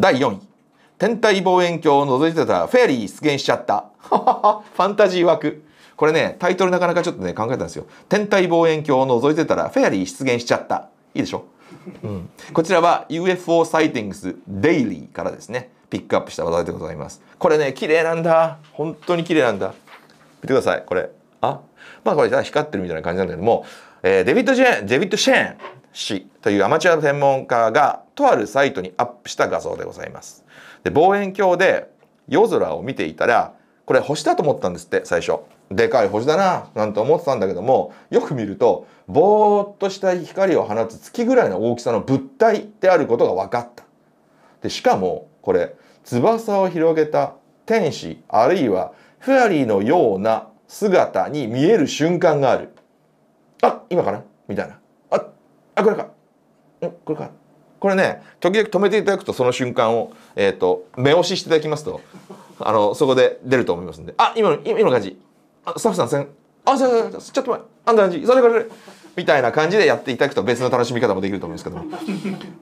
第4位天体望遠鏡を覗いてたフェアリー出現しちゃった ファンタジー枠これねタイトルなかなかちょっとね考えたんですよ天体望遠鏡を覗いてたらフェアリー出現しちゃったいいでしょ、うん、こちらは UFO サイティングスデイリーからですねピックアップした話題でございますこれね綺麗なんだ本当に綺麗なんだ見てくださいこれあまあこれ光ってるみたいな感じなんだけども、えー、デビッド・ジェーンデビッド・シェーン氏というアマチュア専門家がとあるサイトにアップした画像でございます。で望遠鏡で夜空を見ていたらこれ星だと思ったんですって最初。でかい星だななんて思ってたんだけどもよく見るとぼーっとした光を放つ月ぐらいの大きさの物体であることが分かった。でしかもこれ翼を広げた天使あるいはフェアリーのような姿に見える瞬間がある。あ今かなみたいな。あこれかんこれかこれね時々止めていただくとその瞬間を、えーと、目押ししていただきますとあのそこで出ると思いますんであ今の今の感じあスタッフさんせんあちょちょっと前あんな感じそれこれみたいな感じでやっていただくと別の楽しみ方もできると思うんですけども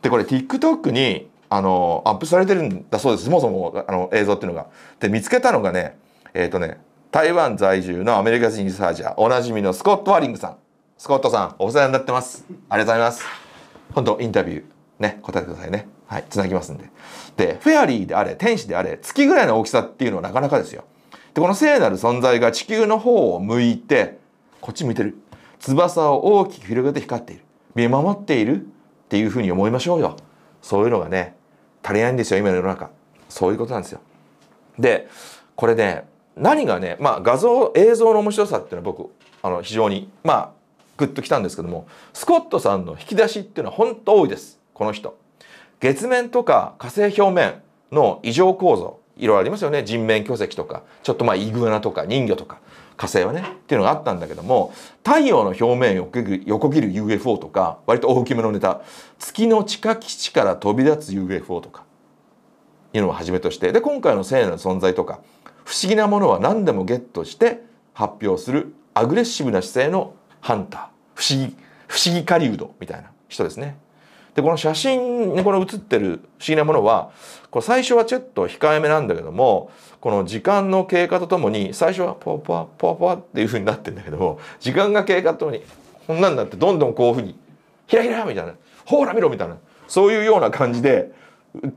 でこれ TikTok にあのアップされてるんだそうですそもそもあの映像っていうのが。で見つけたのがねえっ、ー、とね台湾在住のアメリカ人リサージャーおなじみのスコット・ワリングさん。スコットさん、お世話になってます。ありがとうございます。本当インタビュー、ね、答えてくださいね。はい、つなぎますんで。で、フェアリーであれ、天使であれ、月ぐらいの大きさっていうのはなかなかですよ。で、この聖なる存在が地球の方を向いて、こっち向いてる。翼を大きく広げて光っている。見守っているっていうふうに思いましょうよ。そういうのがね、足りないんですよ、今の世の中。そういうことなんですよ。で、これね、何がね、まあ画像、映像の面白さっていうのは僕、あの、非常に、まあ、グッときたんですけどもスコットさんの引き出しっていうのは本当多いですこの人。月面とか火星表面の異常構造いろいろありますよね人面巨石とかちょっとまあイグアナとか人魚とか火星はねっていうのがあったんだけども太陽の表面を横切る UFO とか割と大きめのネタ月の地下基地から飛び立つ UFO とかいうのをはじめとしてで今回の聖なの存在とか不思議なものは何でもゲットして発表するアグレッシブな姿勢のハンター不思議不思議狩人みたいな人ですね。でこの写真にこの写ってる不思議なものはこう最初はちょっと控えめなんだけどもこの時間の経過とともに最初はポワポワポワポワっていうふうになってんだけども時間が経過とともにこんなんなってどんどんこういうふうにひらひらみたいなほら見ろみたいなそういうような感じで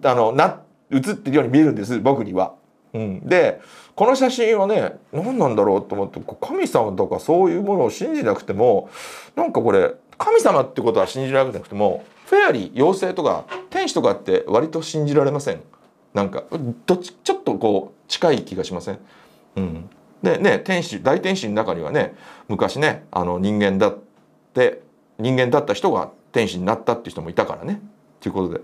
あのな写ってるように見えるんです僕には。うん、でこの写真はね何なんだろうと思って神様とかそういうものを信じなくてもなんかこれ神様ってことは信じられなくてもフェアリー妖精とか天使とかって割と信じられませんなんかどっちちょっとこう近い気がしません、うん、でね天使大天使の中にはね昔ねあの人間だって人間だった人が天使になったっていう人もいたからねということで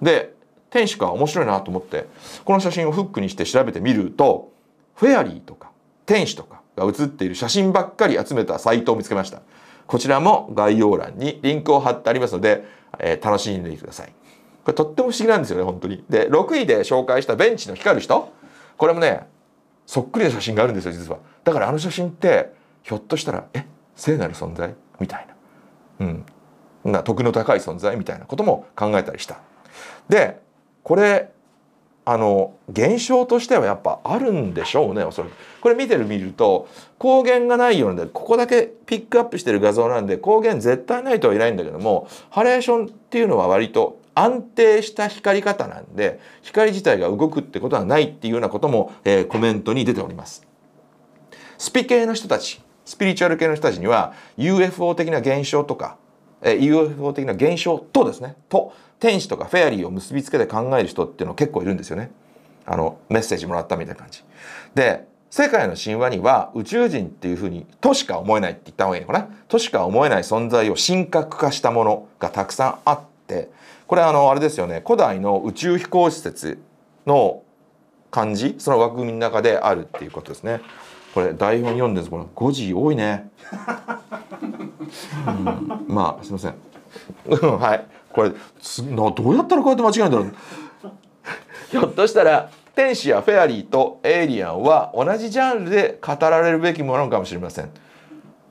で天使か面白いなと思ってこの写真をフックにして調べてみるとフェアリーとか天使とかが写っている写真ばっかり集めたサイトを見つけましたこちらも概要欄にリンクを貼ってありますので、えー、楽しんでくださいこれとっても不思議なんですよね本当にで6位で紹介したベンチの光る人これもねそっくりな写真があるんですよ実はだからあの写真ってひょっとしたらえ聖なる存在みたいなうんな徳の高い存在みたいなことも考えたりしたでこれあの現象としてはやっぱあるんでしょうねおそらくこれ見てる見ると光源がないようなんでここだけピックアップしてる画像なんで光源絶対ないとは言えないんだけどもハレーションっていうのは割と安定した光り方なんで光自体が動くってことはないっていうようなことも、えー、コメントに出ております。スピ系の人たちスピリチュアル系の人たちには UFO 的な現象とかえー、UFO 的な現象とですね、と、天使とかフェアリーを結びつけて考える人っていうの結構いるんですよね。あの、メッセージもらったみたいな感じ。で、世界の神話には宇宙人っていうふうにとしか思えないって言った方がいいのかなとしか思えない存在を神格化したものがたくさんあってこれあのあれですよね古代の宇宙飛行施設の感じその枠組みの中であるっていうことですねこれ台本読んでるんですこれ5時多いねうん、まあすいませんはいこれなどうやったらこうやって間違えるんだろうひょっとしたら天使やフェアリーとエイリアンは同じジャンルで語られるべきものかもしれません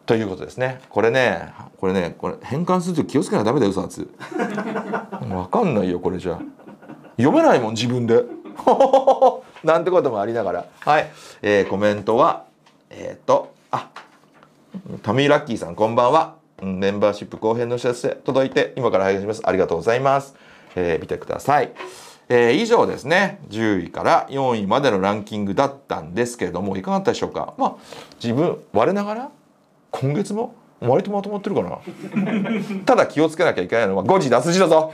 ということですねこれねこれねこれ変換すると気をつけなきゃダメだよさつわかんないよこれじゃ読めないもん自分で なんてこともありながらはい、えー、コメントはえっ、ー、とあタミーラッキーさんこんばんはメンバーシップ後編の知らせ届いて今から拝見しますありがとうございます、えー、見てください、えー、以上ですね10位から4位までのランキングだったんですけれどもいかがだったでしょうかまあ自分我ながら今月も割とまとまってるかな ただ気をつけなきゃいけないのは5時脱字だぞ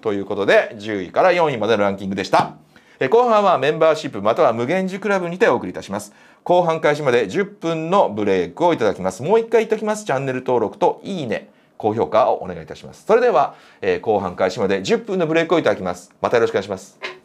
ということで10位から4位までのランキングでしたえ後半はメンバーシップまたは無限時クラブにてお送りいたします後半開始まで10分のブレイクをいただきます。もう一回っておきます。チャンネル登録といいね、高評価をお願いいたします。それでは、えー、後半開始まで10分のブレイクをいただきます。またよろしくお願いします。